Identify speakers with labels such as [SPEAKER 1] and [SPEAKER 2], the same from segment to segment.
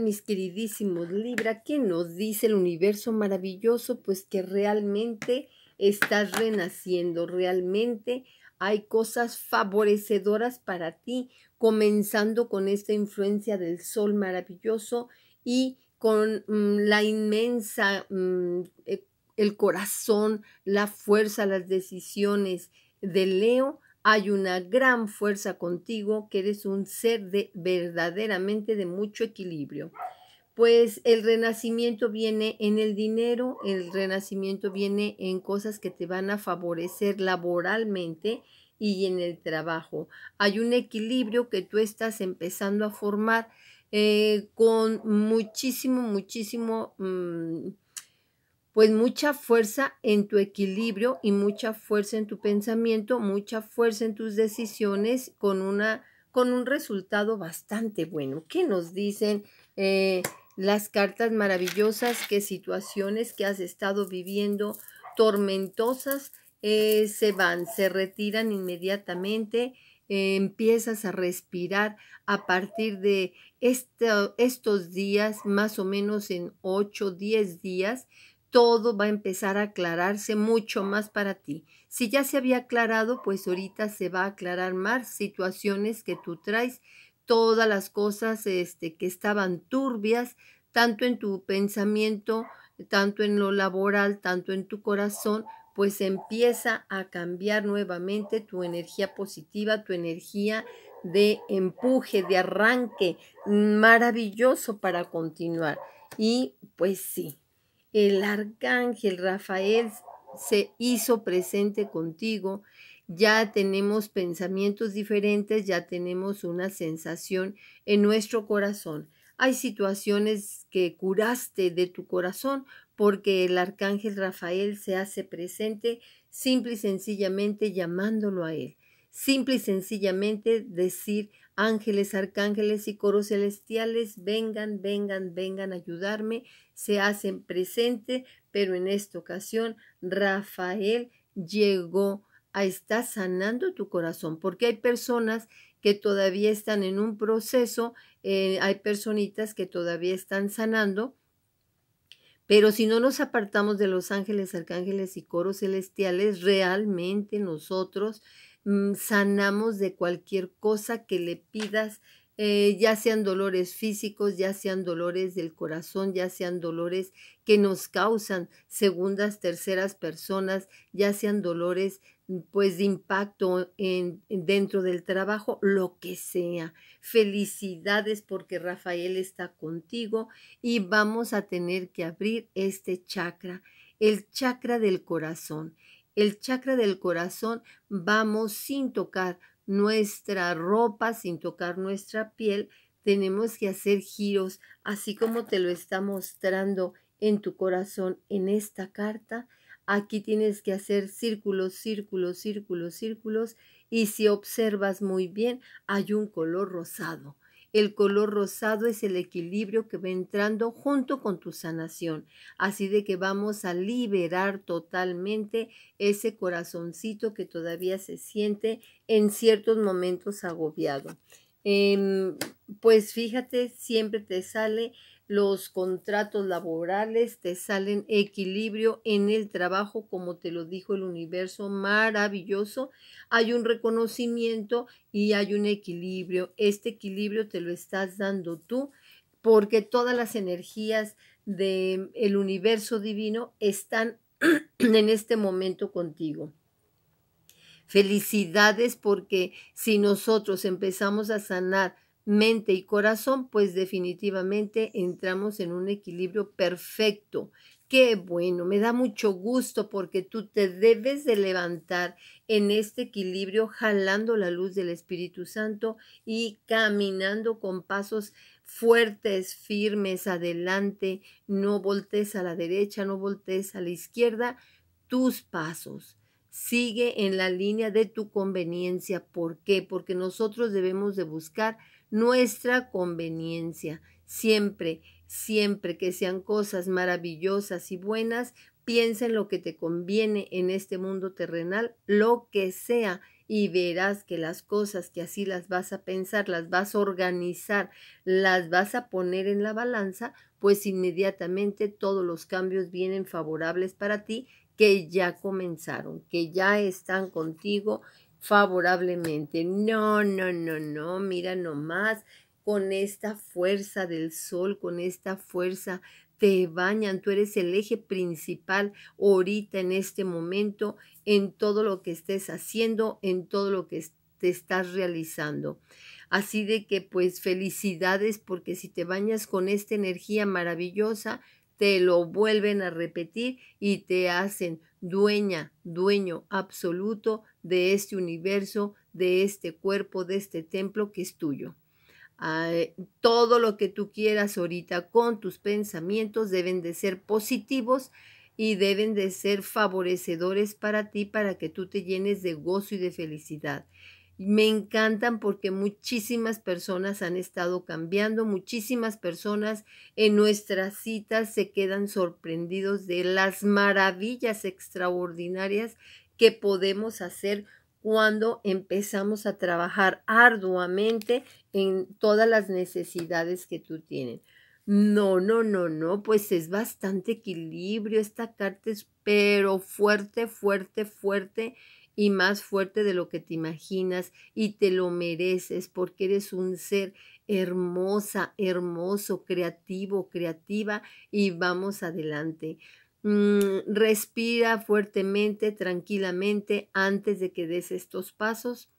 [SPEAKER 1] mis queridísimos Libra, ¿qué nos dice el universo maravilloso? Pues que realmente estás renaciendo, realmente hay cosas favorecedoras para ti, comenzando con esta influencia del sol maravilloso y con mm, la inmensa, mm, e, el corazón, la fuerza, las decisiones de Leo hay una gran fuerza contigo, que eres un ser de, verdaderamente de mucho equilibrio. Pues el renacimiento viene en el dinero, el renacimiento viene en cosas que te van a favorecer laboralmente y en el trabajo. Hay un equilibrio que tú estás empezando a formar eh, con muchísimo, muchísimo... Mm, pues mucha fuerza en tu equilibrio y mucha fuerza en tu pensamiento, mucha fuerza en tus decisiones con, una, con un resultado bastante bueno. ¿Qué nos dicen eh, las cartas maravillosas? ¿Qué situaciones que has estado viviendo tormentosas eh, se van, se retiran inmediatamente? Eh, empiezas a respirar a partir de estos días, más o menos en 8, 10 días, todo va a empezar a aclararse mucho más para ti. Si ya se había aclarado, pues ahorita se va a aclarar más situaciones que tú traes, todas las cosas este, que estaban turbias, tanto en tu pensamiento, tanto en lo laboral, tanto en tu corazón, pues empieza a cambiar nuevamente tu energía positiva, tu energía de empuje, de arranque, maravilloso para continuar. Y pues sí, el arcángel Rafael se hizo presente contigo, ya tenemos pensamientos diferentes, ya tenemos una sensación en nuestro corazón. Hay situaciones que curaste de tu corazón porque el arcángel Rafael se hace presente simple y sencillamente llamándolo a él. Simple y sencillamente decir ángeles, arcángeles y coros celestiales, vengan, vengan, vengan a ayudarme, se hacen presente pero en esta ocasión Rafael llegó a estar sanando tu corazón, porque hay personas que todavía están en un proceso, eh, hay personitas que todavía están sanando, pero si no nos apartamos de los ángeles, arcángeles y coros celestiales, realmente nosotros mm, sanamos de cualquier cosa que le pidas eh, ya sean dolores físicos, ya sean dolores del corazón, ya sean dolores que nos causan segundas, terceras personas, ya sean dolores mm, pues de impacto en, dentro del trabajo, lo que sea. Felicidades porque Rafael está contigo y vamos a tener que abrir este chakra, el chakra del corazón. El chakra del corazón vamos sin tocar nuestra ropa sin tocar nuestra piel, tenemos que hacer giros, así como te lo está mostrando en tu corazón en esta carta. Aquí tienes que hacer círculos, círculos, círculos, círculos. Y si observas muy bien, hay un color rosado. El color rosado es el equilibrio que va entrando junto con tu sanación. Así de que vamos a liberar totalmente ese corazoncito que todavía se siente en ciertos momentos agobiado. Em, pues fíjate, siempre te sale los contratos laborales, te salen equilibrio en el trabajo, como te lo dijo el universo, maravilloso. Hay un reconocimiento y hay un equilibrio. Este equilibrio te lo estás dando tú porque todas las energías del el universo divino están en este momento contigo. Felicidades porque si nosotros empezamos a sanar mente y corazón, pues definitivamente entramos en un equilibrio perfecto. Qué bueno, me da mucho gusto porque tú te debes de levantar en este equilibrio jalando la luz del Espíritu Santo y caminando con pasos fuertes, firmes, adelante, no voltees a la derecha, no voltees a la izquierda, tus pasos sigue en la línea de tu conveniencia. ¿Por qué? Porque nosotros debemos de buscar nuestra conveniencia. Siempre, siempre que sean cosas maravillosas y buenas, piensa en lo que te conviene en este mundo terrenal, lo que sea, y verás que las cosas que así las vas a pensar, las vas a organizar, las vas a poner en la balanza, pues inmediatamente todos los cambios vienen favorables para ti que ya comenzaron, que ya están contigo favorablemente. No, no, no, no, mira nomás, con esta fuerza del sol, con esta fuerza te bañan, tú eres el eje principal ahorita en este momento, en todo lo que estés haciendo, en todo lo que te estás realizando. Así de que pues felicidades porque si te bañas con esta energía maravillosa, te lo vuelven a repetir y te hacen dueña, dueño absoluto de este universo, de este cuerpo, de este templo que es tuyo. Ah, eh, todo lo que tú quieras ahorita con tus pensamientos deben de ser positivos y deben de ser favorecedores para ti para que tú te llenes de gozo y de felicidad me encantan porque muchísimas personas han estado cambiando, muchísimas personas en nuestras citas se quedan sorprendidos de las maravillas extraordinarias que podemos hacer cuando empezamos a trabajar arduamente en todas las necesidades que tú tienes. No, no, no, no, pues es bastante equilibrio. Esta carta es pero fuerte, fuerte, fuerte y más fuerte de lo que te imaginas y te lo mereces porque eres un ser hermosa, hermoso, creativo, creativa y vamos adelante. Mm, respira fuertemente, tranquilamente antes de que des estos pasos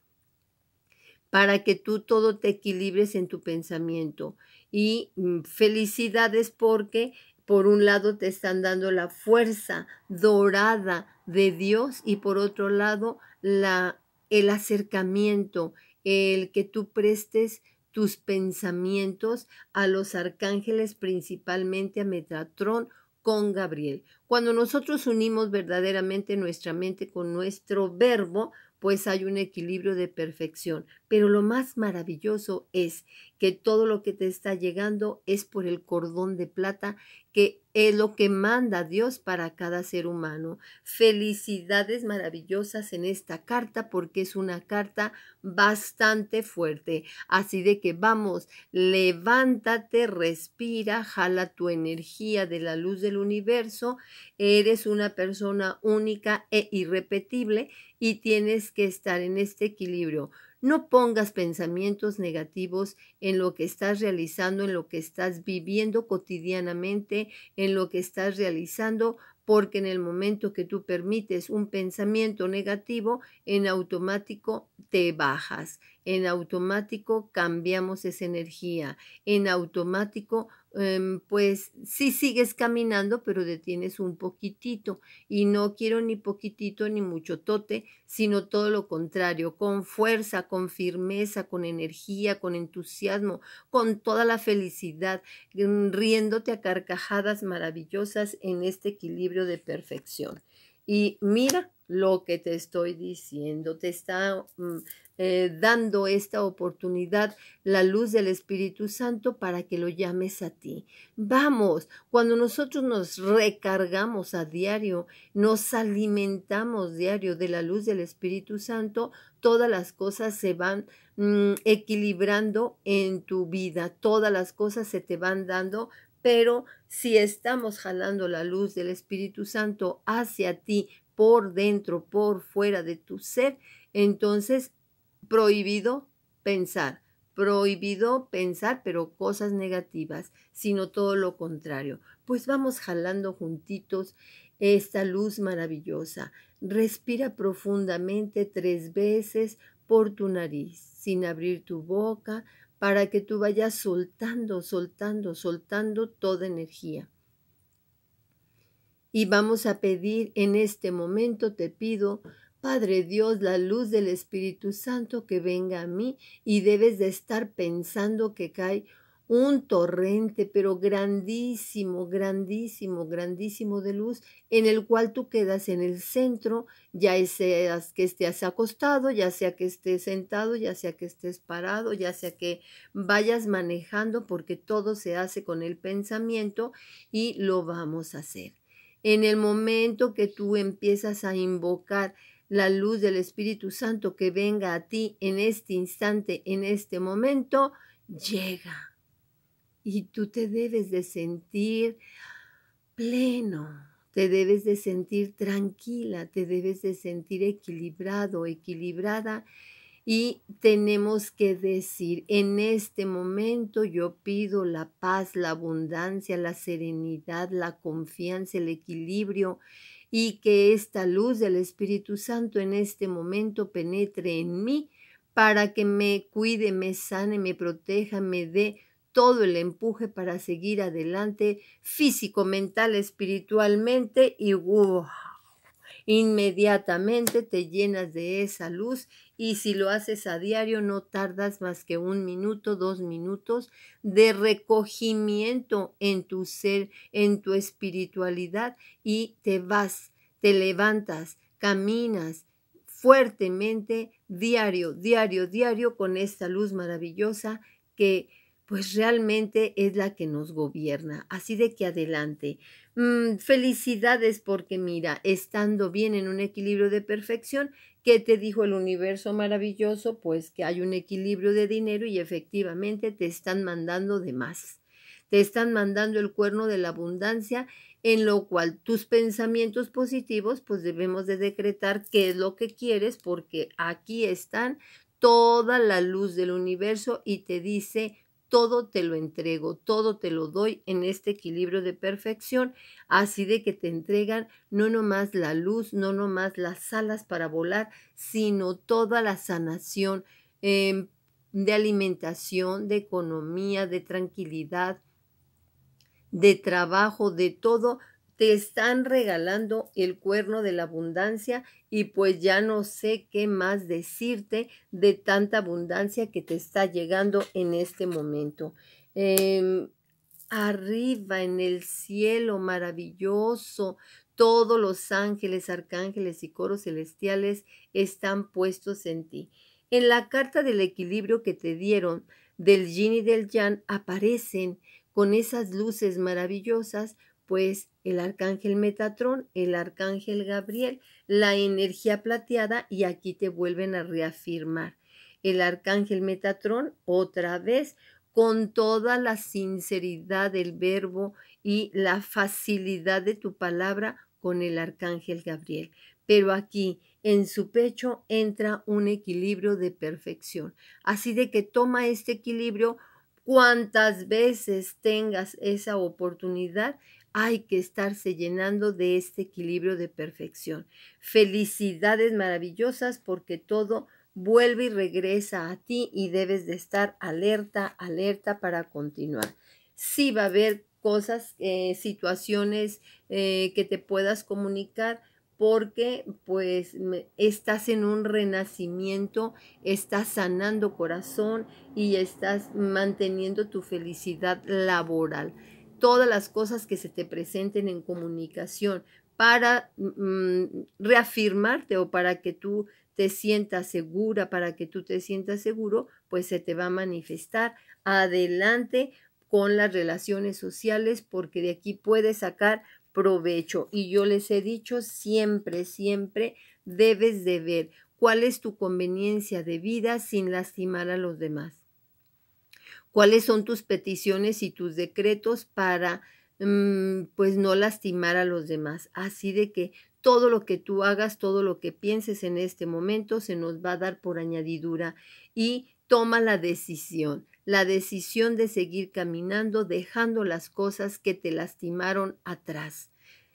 [SPEAKER 1] para que tú todo te equilibres en tu pensamiento. Y mm, felicidades porque por un lado te están dando la fuerza dorada, de Dios y por otro lado la, el acercamiento, el que tú prestes tus pensamientos a los arcángeles, principalmente a Metatrón con Gabriel. Cuando nosotros unimos verdaderamente nuestra mente con nuestro verbo, pues hay un equilibrio de perfección. Pero lo más maravilloso es que todo lo que te está llegando es por el cordón de plata, que es lo que manda Dios para cada ser humano. Felicidades maravillosas en esta carta porque es una carta bastante fuerte. Así de que vamos, levántate, respira, jala tu energía de la luz del universo. Eres una persona única e irrepetible y tienes que estar en este equilibrio. No pongas pensamientos negativos en lo que estás realizando, en lo que estás viviendo cotidianamente, en lo que estás realizando, porque en el momento que tú permites un pensamiento negativo, en automático te bajas, en automático cambiamos esa energía, en automático Em, pues sí sigues caminando, pero detienes un poquitito. Y no quiero ni poquitito ni mucho tote, sino todo lo contrario, con fuerza, con firmeza, con energía, con entusiasmo, con toda la felicidad, mm, riéndote a carcajadas maravillosas en este equilibrio de perfección. Y mira, lo que te estoy diciendo. Te está mm, eh, dando esta oportunidad la luz del Espíritu Santo para que lo llames a ti. Vamos, cuando nosotros nos recargamos a diario, nos alimentamos diario de la luz del Espíritu Santo, todas las cosas se van mm, equilibrando en tu vida, todas las cosas se te van dando pero si estamos jalando la luz del Espíritu Santo hacia ti por dentro, por fuera de tu ser, entonces prohibido pensar, prohibido pensar, pero cosas negativas, sino todo lo contrario. Pues vamos jalando juntitos esta luz maravillosa. Respira profundamente tres veces por tu nariz, sin abrir tu boca, para que tú vayas soltando, soltando, soltando toda energía. Y vamos a pedir en este momento, te pido, Padre Dios, la luz del Espíritu Santo que venga a mí y debes de estar pensando que cae un torrente, pero grandísimo, grandísimo, grandísimo de luz, en el cual tú quedas en el centro, ya sea que estés acostado, ya sea que estés sentado, ya sea que estés parado, ya sea que vayas manejando, porque todo se hace con el pensamiento y lo vamos a hacer. En el momento que tú empiezas a invocar la luz del Espíritu Santo que venga a ti en este instante, en este momento, llega. Y tú te debes de sentir pleno, te debes de sentir tranquila, te debes de sentir equilibrado, equilibrada y tenemos que decir, en este momento yo pido la paz, la abundancia, la serenidad, la confianza, el equilibrio y que esta luz del Espíritu Santo en este momento penetre en mí para que me cuide, me sane, me proteja, me dé todo el empuje para seguir adelante físico, mental, espiritualmente y wow, Inmediatamente te llenas de esa luz y si lo haces a diario no tardas más que un minuto, dos minutos de recogimiento en tu ser, en tu espiritualidad y te vas, te levantas, caminas fuertemente diario, diario, diario con esta luz maravillosa que pues realmente es la que nos gobierna. Así de que adelante. Mm, felicidades porque mira, estando bien en un equilibrio de perfección, ¿qué te dijo el universo maravilloso? Pues que hay un equilibrio de dinero y efectivamente te están mandando de más. Te están mandando el cuerno de la abundancia, en lo cual tus pensamientos positivos, pues debemos de decretar qué es lo que quieres, porque aquí están toda la luz del universo y te dice, todo te lo entrego, todo te lo doy en este equilibrio de perfección, así de que te entregan no nomás la luz, no nomás las alas para volar, sino toda la sanación em, de alimentación, de economía, de tranquilidad, de trabajo, de todo te están regalando el cuerno de la abundancia y pues ya no sé qué más decirte de tanta abundancia que te está llegando en este momento. Em, arriba en el cielo maravilloso, todos los ángeles, arcángeles y coros celestiales están puestos en ti. En la carta del equilibrio que te dieron del yin y del yang aparecen con esas luces maravillosas pues el arcángel Metatrón, el arcángel Gabriel, la energía plateada y aquí te vuelven a reafirmar. El arcángel Metatrón otra vez con toda la sinceridad del verbo y la facilidad de tu palabra con el arcángel Gabriel. Pero aquí en su pecho entra un equilibrio de perfección. Así de que toma este equilibrio cuantas veces tengas esa oportunidad hay que estarse llenando de este equilibrio de perfección. Felicidades maravillosas porque todo vuelve y regresa a ti y debes de estar alerta, alerta para continuar. Sí va a haber cosas, eh, situaciones eh, que te puedas comunicar porque pues estás en un renacimiento, estás sanando corazón y estás manteniendo tu felicidad laboral todas las cosas que se te presenten en comunicación para mm, reafirmarte o para que tú te sientas segura, para que tú te sientas seguro, pues se te va a manifestar. Adelante con las relaciones sociales porque de aquí puedes sacar provecho. Y yo les he dicho siempre, siempre debes de ver cuál es tu conveniencia de vida sin lastimar a los demás cuáles son tus peticiones y tus decretos para mm, pues no lastimar a los demás. Así de que todo lo que tú hagas, todo lo que pienses en este momento se nos va a dar por añadidura y toma la decisión, la decisión de seguir caminando dejando las cosas que te lastimaron atrás.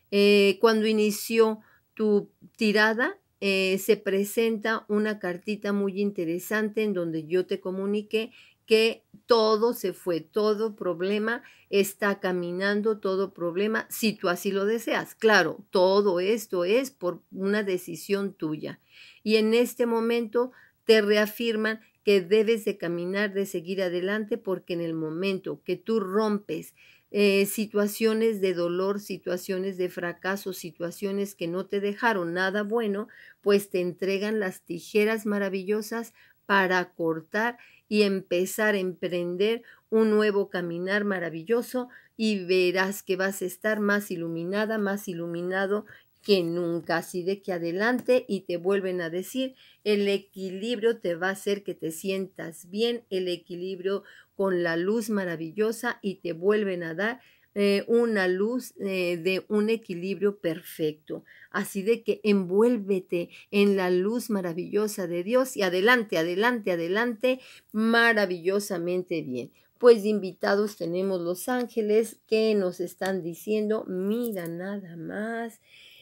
[SPEAKER 1] Eh, cuando inició tu tirada, eh, se presenta una cartita muy interesante en donde yo te comuniqué que todo se fue, todo problema está caminando, todo problema, si tú así lo deseas. Claro, todo esto es por una decisión tuya. Y en este momento te reafirman que debes de caminar, de seguir adelante, porque en el momento que tú rompes eh, situaciones de dolor, situaciones de fracaso, situaciones que no te dejaron nada bueno, pues te entregan las tijeras maravillosas para cortar y empezar a emprender un nuevo caminar maravilloso y verás que vas a estar más iluminada, más iluminado que nunca. Así de que adelante y te vuelven a decir, el equilibrio te va a hacer que te sientas bien, el equilibrio con la luz maravillosa y te vuelven a dar eh, una luz eh, de un equilibrio perfecto. Así de que envuélvete en la luz maravillosa de Dios y adelante, adelante, adelante, maravillosamente bien. Pues invitados tenemos los ángeles que nos están diciendo, mira nada más.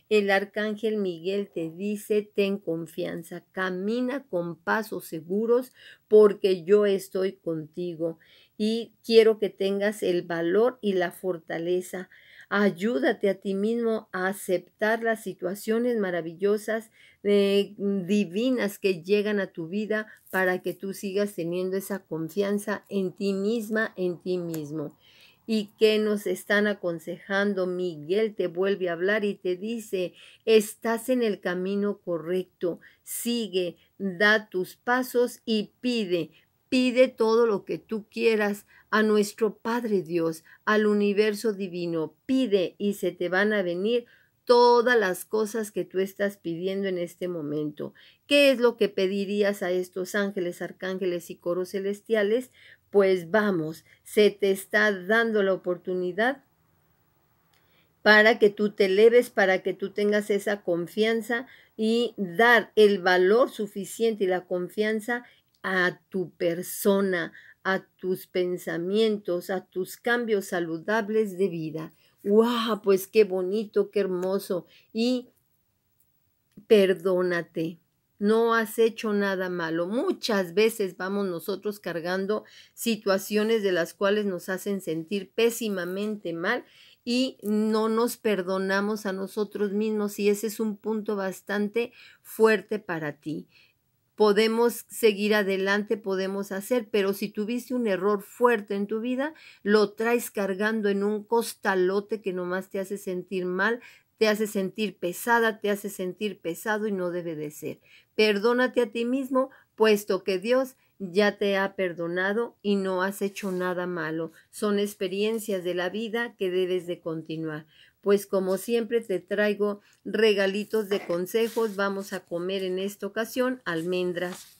[SPEAKER 1] El arcángel Miguel te dice, ten confianza, camina con pasos seguros porque yo estoy contigo y quiero que tengas el valor y la fortaleza. Ayúdate a ti mismo a aceptar las situaciones maravillosas, eh, divinas que llegan a tu vida para que tú sigas teniendo esa confianza en ti misma, en ti mismo. ¿Y que nos están aconsejando? Miguel te vuelve a hablar y te dice, estás en el camino correcto, sigue, da tus pasos y pide, Pide todo lo que tú quieras a nuestro Padre Dios, al universo divino. Pide y se te van a venir todas las cosas que tú estás pidiendo en este momento. ¿Qué es lo que pedirías a estos ángeles, arcángeles y coros celestiales? Pues vamos, se te está dando la oportunidad para que tú te leves para que tú tengas esa confianza y dar el valor suficiente y la confianza a tu persona, a tus pensamientos, a tus cambios saludables de vida. ¡Wow! Pues qué bonito, qué hermoso. Y perdónate. No has hecho nada malo. Muchas veces vamos nosotros cargando situaciones de las cuales nos hacen sentir pésimamente mal y no nos perdonamos a nosotros mismos y ese es un punto bastante fuerte para ti podemos seguir adelante, podemos hacer, pero si tuviste un error fuerte en tu vida, lo traes cargando en un costalote que nomás te hace sentir mal, te hace sentir pesada, te hace sentir pesado y no debe de ser. Perdónate a ti mismo, puesto que Dios ya te ha perdonado y no has hecho nada malo. Son experiencias de la vida que debes de continuar pues como siempre te traigo regalitos de consejos. Vamos a comer en esta ocasión almendras.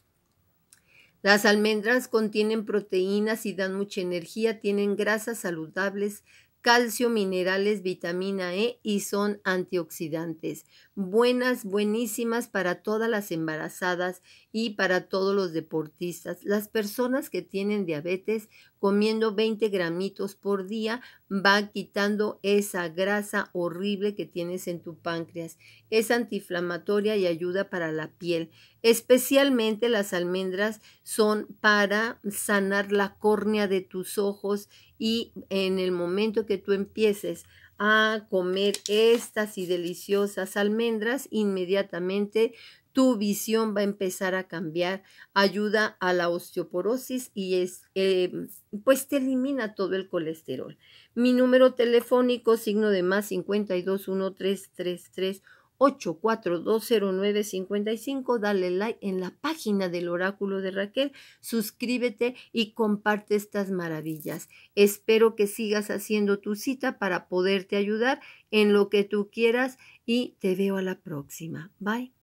[SPEAKER 1] Las almendras contienen proteínas y dan mucha energía, tienen grasas saludables, calcio, minerales, vitamina E y son antioxidantes. Buenas, buenísimas para todas las embarazadas y para todos los deportistas. Las personas que tienen diabetes comiendo 20 gramitos por día va quitando esa grasa horrible que tienes en tu páncreas. Es antiinflamatoria y ayuda para la piel. Especialmente las almendras son para sanar la córnea de tus ojos y en el momento que tú empieces a comer estas y deliciosas almendras, inmediatamente tu visión va a empezar a cambiar, ayuda a la osteoporosis y es, em, pues te elimina todo el colesterol. Mi número telefónico, signo de más 52 1333 8420955, dale like en la página del oráculo de Raquel, suscríbete y comparte estas maravillas. Espero que sigas haciendo tu cita para poderte ayudar en lo que tú quieras y te veo a la próxima. Bye.